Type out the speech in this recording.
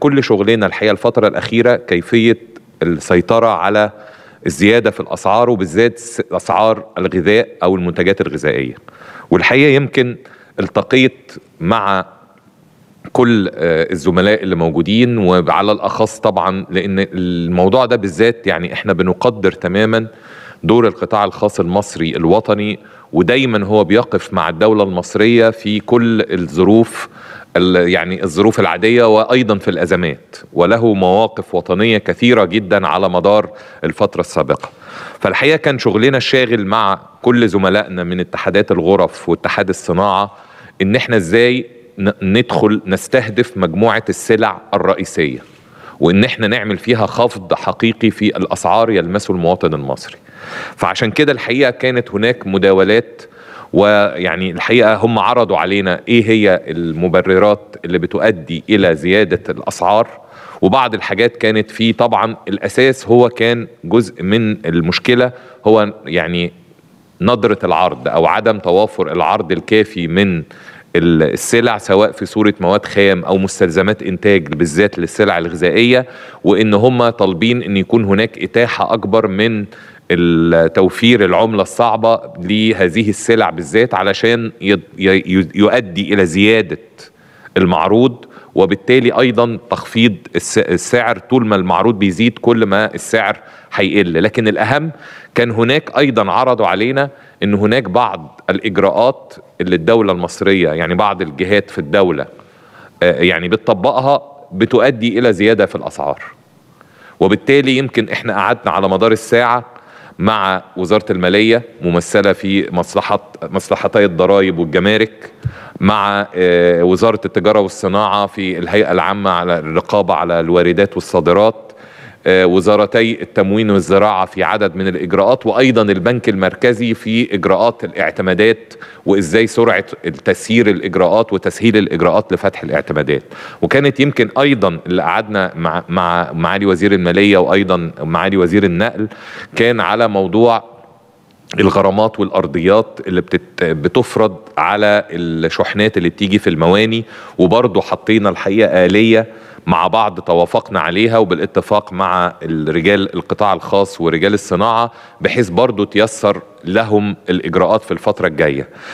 كل شغلنا الحقيقه الفتره الاخيره كيفيه السيطره على الزياده في الاسعار وبالذات اسعار الغذاء او المنتجات الغذائيه والحقيقه يمكن التقيت مع كل آه، الزملاء اللي موجودين وعلى الاخص طبعا لان الموضوع ده بالذات يعني احنا بنقدر تماما دور القطاع الخاص المصري الوطني ودايما هو بيقف مع الدوله المصريه في كل الظروف يعني الظروف العادية وأيضا في الأزمات وله مواقف وطنية كثيرة جدا على مدار الفترة السابقة فالحقيقة كان شغلنا الشاغل مع كل زملائنا من اتحادات الغرف واتحاد الصناعة إن إحنا إزاي ندخل نستهدف مجموعة السلع الرئيسية وإن إحنا نعمل فيها خفض حقيقي في الأسعار يلمسه المواطن المصري فعشان كده الحقيقة كانت هناك مداولات ويعني الحقيقه هم عرضوا علينا ايه هي المبررات اللي بتؤدي الى زياده الاسعار وبعض الحاجات كانت في طبعا الاساس هو كان جزء من المشكله هو يعني ندره العرض او عدم توافر العرض الكافي من السلع سواء في صورة مواد خام أو مستلزمات إنتاج بالذات للسلع الغذائية وإن هم طالبين إن يكون هناك إتاحة أكبر من توفير العملة الصعبة لهذه السلع بالذات علشان يؤدي إلى زيادة المعروض وبالتالي ايضا تخفيض السعر طول ما المعروض بيزيد كل ما السعر هيقل لكن الاهم كان هناك ايضا عرضوا علينا ان هناك بعض الاجراءات اللي الدوله المصريه يعني بعض الجهات في الدوله آه، يعني بتطبقها بتؤدي الى زياده في الاسعار وبالتالي يمكن احنا قعدنا على مدار الساعه مع وزاره الماليه ممثله في مصلحه مصلحتي الضرائب والجمارك مع آه، وزارة التجارة والصناعة في الهيئة العامة على الرقابة على الواردات والصادرات آه، وزارتي التموين والزراعة في عدد من الإجراءات وأيضا البنك المركزي في إجراءات الاعتمادات وإزاي سرعة تسيير الإجراءات وتسهيل الإجراءات لفتح الاعتمادات وكانت يمكن أيضا اللي قعدنا مع, مع معالي وزير المالية وأيضا معالي وزير النقل كان على موضوع الغرامات والارضيات اللي بتت... بتفرض على الشحنات اللي بتيجي في المواني وبرضه حطينا الحقيقه اليه مع بعض توافقنا عليها وبالاتفاق مع الرجال القطاع الخاص ورجال الصناعه بحيث برضه تيسر لهم الاجراءات في الفتره الجايه.